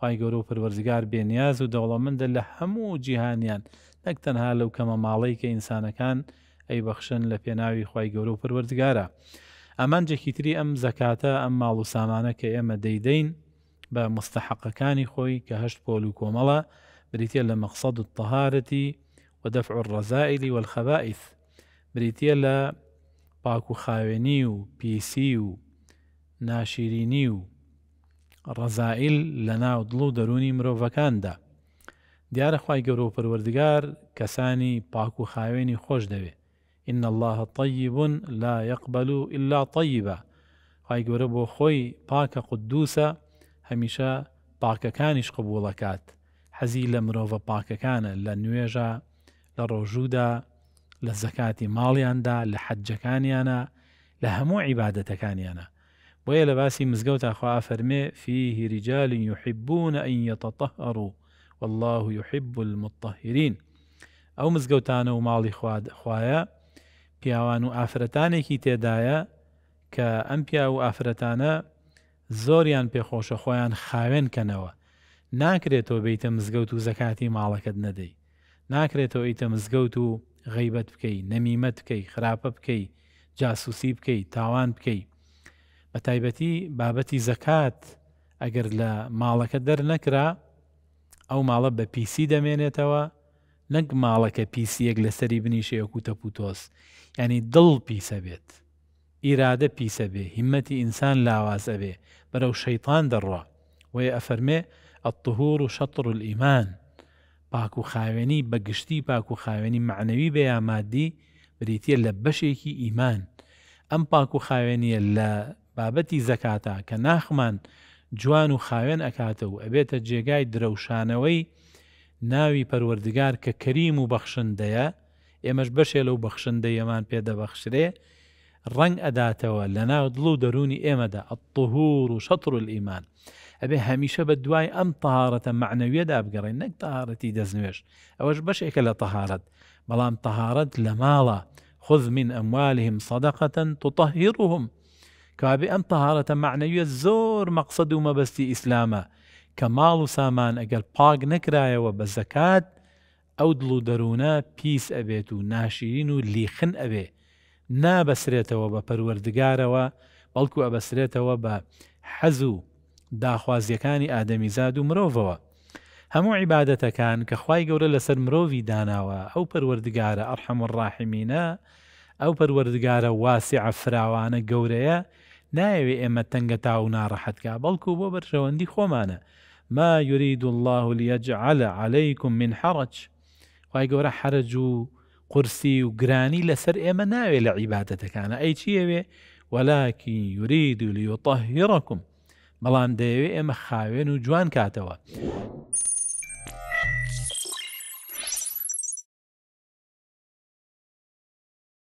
خی گەورە و پروەرزگار بێنیاز و دەوڵەمەندە لە هەموو جیهانیان نەک تەنها لەو کەمە ماڵی کە ئینسانەکان ئەی بەخشن لە پێناوی خی گەورە و پروەردگارە ئەمانجێکی تری ئەم زەکاتە ئەم ماڵ و سامانە کە ئێمە دەیدەین بە مستحقەکانی خۆی کە هەشت پۆل و کۆمەڵە بریتە لە مەقصد و تەهارەتی و دەفع ڕزائلی والخەبائث بریتە لە پاک و خاوێنی و پیسی و ناشیرینی و ڕەزائیل لە ناو دڵ و دەرونی مرۆڤەکاندا دیارە خی گەورە و پەروەردگار کەسانی پاک و خاوێنی خۆش دەوێ إن الله طيب لا يقبل إلا طيبا خی گەورە بۆ خۆی پاکە قدوسە هەمیشە پاکەکانیش قبوڵەکات حەزی لە مرۆڤە پاکەکانە لە نوێژە لە ڕۆژوودا لە زەکاتی ماڵیاندا لە حەجەکانیانە لە هەموو عیباەتەکانیانە وەیە لە باسی مزگەوت تاخوا فەرمێ فی هیریجال یحببوونە ئەین یەتەتەهڕوو والله يحب المتطهرین ئەو مزگەوتانە و ماڵی خوایە پیاوان و ئافرەتانێکی تێدایە کە ئەم پیا و ئافرەتانە زۆریان پێخۆشە خۆیان خاوێنکەنەوە ناکرێتەوە بیتە مزگەوت و زەکاتی ماڵەکەت نەدەی ناکرێتەوە ئیتە مزگەوت و غیبەت بکەی نەمیمە بکەی خراپە بکەی جاسوسی بکەی تاوان بکەی بە تایبەتی بابەتی زەکات ئەگەر لە ماڵەکە دەرنەکرا ئەو ماڵە بە پیسی دەمێنێتەوە نەک ماڵەکە پیسیەک لەسەری بنیشەیەک و تەپوتۆس ینی دڵ پیسە بێت ئیرادە پیسە بێ هیمەتی ئینسان لاوازە بێ بەرەو شەیتان دەڕوا وی ئەفەرمێ ئەتهور و شەطر و ئیمان پاک و خاوێنی بەگشتی پاک و خاوێنی معنەوی بە یامادی بریتە لە بەشێکی ئیمان ئەم پاک و خاوێنیە لە بابەتی زەکاتە کە ناخمان جوان و خاوێن ئەکاتە و ئەبێتە جێگای درەوشانەوەی ناوی پەروەردگار کە کەریم و بەخشندەیە ئێمەش بەشێ لەو بەخشندە ئەمان پێدەبەخشرێ ڕەنگ ئەداتەوە لە ناو دڵ و دەرونی ئێمەدا ئەتەهور و شەتر و ئیمان ئەبێ هەمیشە بە دوای ئەم تەهارەتە معنەویەدا بگەڕین نەک تەهارەتی دەستنوێش ئەوەش بەشێکە لە تەهارەت بەڵام تەهارەت لە ماڵە خذ من ئەموالهم صدقەن تطهیرهم کابێ ئەم تەهارەتە معنەویە زۆر مەقصد و مەبەستی ئیسلامە کە ماڵ و سامان ئەگەر پاک نەکرایەوە بە زەکات ئەو دڵ و دەروونە پیس ئەبێت و ناشرین و لیخن ئەبێ نابەسرێتەوە بە پەروەردگارەوە بەڵکو ئەبەسرێتەوە بە حەز و داخوازیەکانی ئادەمیزاد و مرۆڤەوە هەموو عیباەتەکان کە خی گەورە لەسەر مرۆڤی داناوە ئەو پەروەردگارە ئەرحەم ڕاحمینە ئەو پەروەردگارە واسی ئەفراوانە گەورەیە نایەوێ ئێمە تەنگە تا و ناڕەحەتکە بەڵکو بۆ بەرشەوەندی خۆمانە ما یرید الله لیجعل عليهیکم من حڕج خی گەورە حرج و قرسی و گرانی لەسەر ئێمە ناوێ لە عیباتەتەکانە ئەی چیەوێ وەلاکی یرید و لیۆتەهیڕەکم بەڵام دەیەوێ ئێمە خاوێن و جوان کاتەوە.